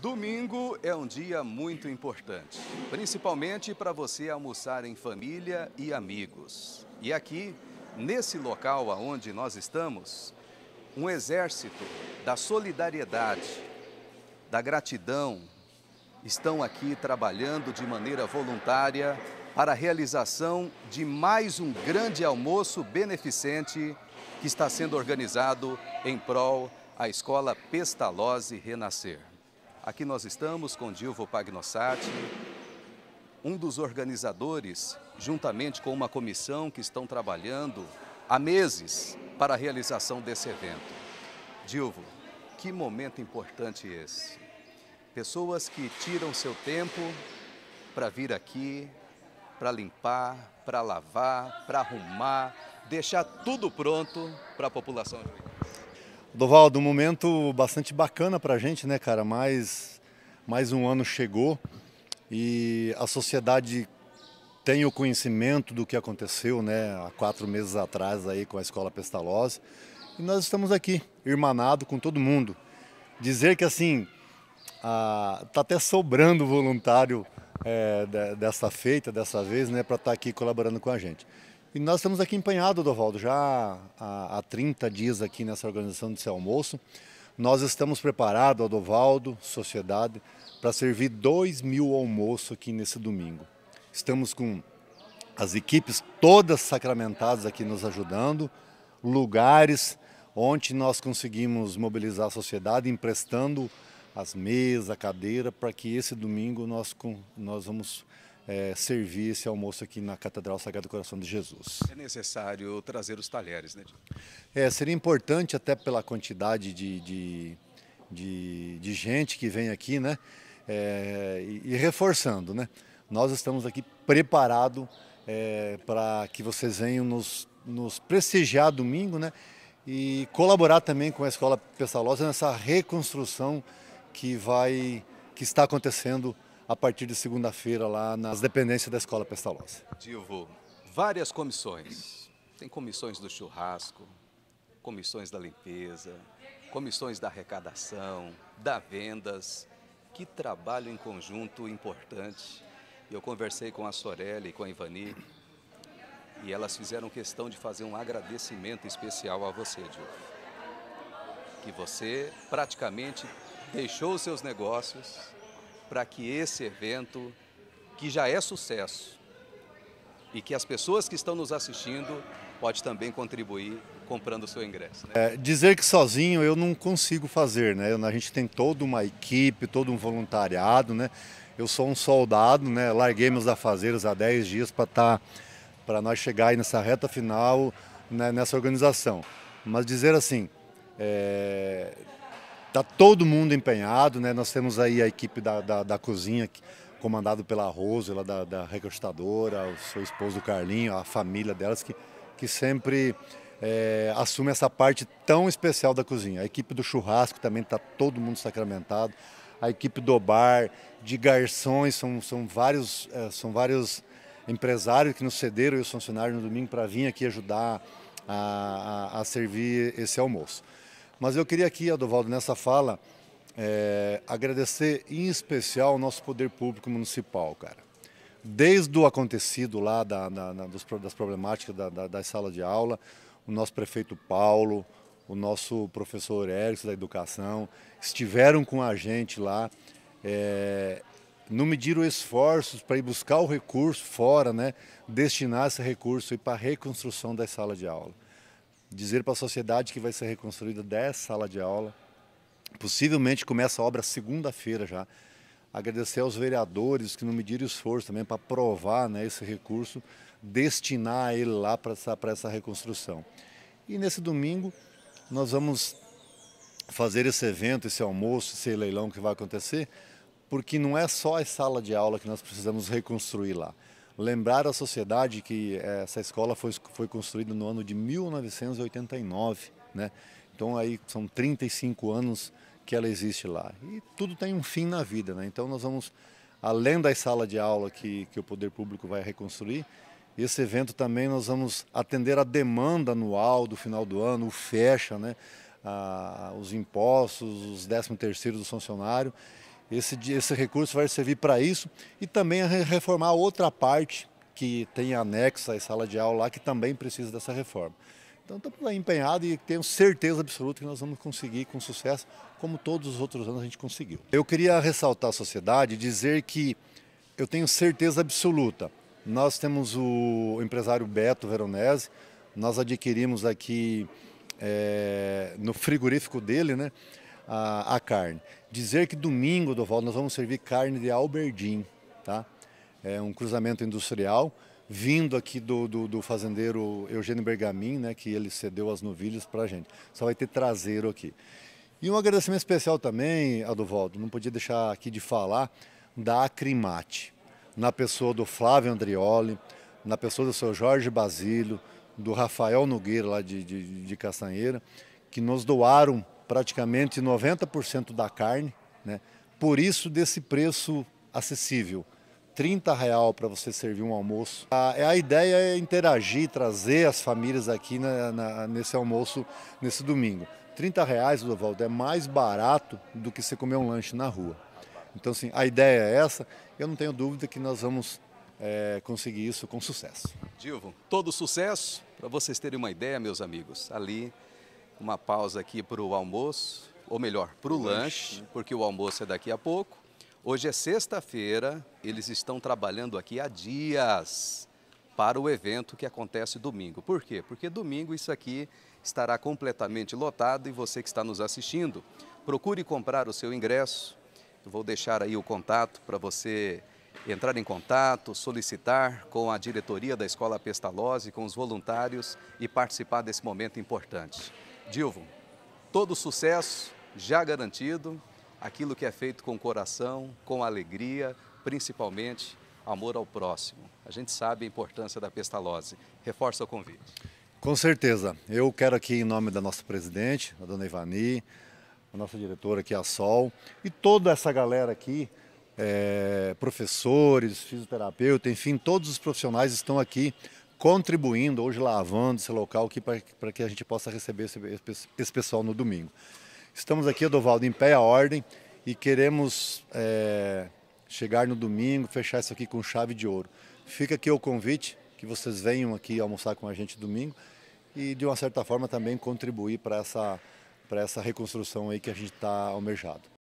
Domingo é um dia muito importante, principalmente para você almoçar em família e amigos. E aqui, nesse local aonde nós estamos, um exército da solidariedade, da gratidão, estão aqui trabalhando de maneira voluntária para a realização de mais um grande almoço beneficente que está sendo organizado em prol à Escola Pestalozzi Renascer. Aqui nós estamos com Dilvo Pagnossati, um dos organizadores, juntamente com uma comissão que estão trabalhando há meses para a realização desse evento. Dilvo, que momento importante esse. Pessoas que tiram seu tempo para vir aqui, para limpar, para lavar, para arrumar, deixar tudo pronto para a população de Dovaldo, um momento bastante bacana para a gente, né, cara? Mais, mais um ano chegou e a sociedade tem o conhecimento do que aconteceu, né, há quatro meses atrás aí com a Escola Pestalozzi. E nós estamos aqui, irmanado com todo mundo. Dizer que, assim, está até sobrando voluntário é, dessa feita, dessa vez, né, para estar tá aqui colaborando com a gente. E nós estamos aqui empanhados, Dovaldo, já há, há 30 dias aqui nessa organização desse almoço. Nós estamos preparados, Adovaldo, sociedade, para servir 2 mil almoços aqui nesse domingo. Estamos com as equipes todas sacramentadas aqui nos ajudando, lugares onde nós conseguimos mobilizar a sociedade, emprestando as mesas, a cadeira, para que esse domingo nós, nós vamos é, servir esse almoço aqui na Catedral Sagrado Coração de Jesus. É necessário trazer os talheres, né? É, seria importante até pela quantidade de, de, de, de gente que vem aqui, né? É, e, e, reforçando, né? Nós estamos aqui preparados é, para que vocês venham nos, nos prestigiar domingo, né? E colaborar também com a Escola Pestalozzi nessa reconstrução que vai, que está acontecendo a partir de segunda-feira lá nas dependências da Escola Pestalozzi. Divo, várias comissões. Tem comissões do churrasco, comissões da limpeza, comissões da arrecadação, da vendas. Que trabalho em conjunto importante. Eu conversei com a Sorelli e com a Ivani e elas fizeram questão de fazer um agradecimento especial a você, Diogo. Que você praticamente deixou os seus negócios, para que esse evento, que já é sucesso, e que as pessoas que estão nos assistindo pode também contribuir comprando o seu ingresso. Né? É, dizer que sozinho eu não consigo fazer, né? A gente tem toda uma equipe, todo um voluntariado, né? Eu sou um soldado, né? Larguei meus afazeres há 10 dias para estar tá, para nós chegar aí nessa reta final né? nessa organização. Mas dizer assim, é, Está todo mundo empenhado, né? Nós temos aí a equipe da, da, da cozinha, comandado pela Rose, lá da, da o seu esposo Carlinho, a família delas, que, que sempre é, assume essa parte tão especial da cozinha. A equipe do churrasco também está todo mundo sacramentado. A equipe do bar, de garçons, são, são vários, é, são vários empresários que nos cederam e os funcionários no domingo para vir aqui ajudar a, a, a servir esse almoço. Mas eu queria aqui, Adovaldo, nessa fala, é, agradecer em especial o nosso poder público municipal, cara. Desde o acontecido lá da, da, da, dos, das problemáticas das salas de aula, o nosso prefeito Paulo, o nosso professor Erickson da Educação, estiveram com a gente lá, é, não mediram esforços para ir buscar o recurso fora, né, destinar esse recurso para a reconstrução das salas de aula dizer para a sociedade que vai ser reconstruída 10 salas de aula. Possivelmente começa a obra segunda-feira já. Agradecer aos vereadores que não mediram esforço também para aprovar né, esse recurso, destinar ele lá para essa, para essa reconstrução. E nesse domingo nós vamos fazer esse evento, esse almoço, esse leilão que vai acontecer, porque não é só a sala de aula que nós precisamos reconstruir lá lembrar à sociedade que eh, essa escola foi, foi construída no ano de 1989, né? Então aí são 35 anos que ela existe lá. E tudo tem um fim na vida, né? Então nós vamos, além da sala de aula que, que o poder público vai reconstruir, esse evento também nós vamos atender a demanda anual do final do ano, o fecha, né? Ah, os impostos, os 13 terceiros do funcionário. Esse, esse recurso vai servir para isso e também reformar outra parte que tem anexa a sala de aula lá, que também precisa dessa reforma. Então estamos empenhados e tenho certeza absoluta que nós vamos conseguir com sucesso, como todos os outros anos a gente conseguiu. Eu queria ressaltar a sociedade, e dizer que eu tenho certeza absoluta. Nós temos o empresário Beto Veronese, nós adquirimos aqui é, no frigorífico dele né, a, a carne. Dizer que domingo, Dovaldo, nós vamos servir carne de Albertin, tá? É um cruzamento industrial, vindo aqui do, do, do fazendeiro Eugênio Bergamin, né, que ele cedeu as novilhas para a gente. Só vai ter traseiro aqui. E um agradecimento especial também, Adovaldo, não podia deixar aqui de falar, da Acrimate, na pessoa do Flávio Andrioli, na pessoa do seu Jorge Basílio, do Rafael Nogueira, lá de, de, de Castanheira, que nos doaram praticamente 90% da carne, né? por isso desse preço acessível. R$ real para você servir um almoço. A, é, a ideia é interagir, trazer as famílias aqui na, na, nesse almoço, nesse domingo. R$ reais, Duvaldo, é mais barato do que você comer um lanche na rua. Então, assim, a ideia é essa. Eu não tenho dúvida que nós vamos é, conseguir isso com sucesso. Divo, todo sucesso. Para vocês terem uma ideia, meus amigos, ali uma pausa aqui para o almoço, ou melhor, para o lanche, porque o almoço é daqui a pouco. Hoje é sexta-feira, eles estão trabalhando aqui há dias para o evento que acontece domingo. Por quê? Porque domingo isso aqui estará completamente lotado e você que está nos assistindo, procure comprar o seu ingresso. Eu vou deixar aí o contato para você entrar em contato, solicitar com a diretoria da Escola Pestalozzi, com os voluntários e participar desse momento importante. Dilvo, todo sucesso já garantido, aquilo que é feito com coração, com alegria, principalmente amor ao próximo. A gente sabe a importância da pestalose. Reforça o convite. Com certeza. Eu quero aqui, em nome da nossa presidente, a dona Ivani, a nossa diretora aqui, a Sol, e toda essa galera aqui, é, professores, fisioterapeuta, enfim, todos os profissionais estão aqui contribuindo, hoje lavando esse local aqui para que a gente possa receber esse, esse, pessoal no domingo. Estamos aqui, Eduvaldo, em pé à ordem e queremos é, chegar no domingo, fechar isso aqui com chave de ouro. Fica aqui o convite que vocês venham aqui almoçar com a gente domingo e de uma certa forma também contribuir para essa, essa reconstrução aí que a gente está almejado.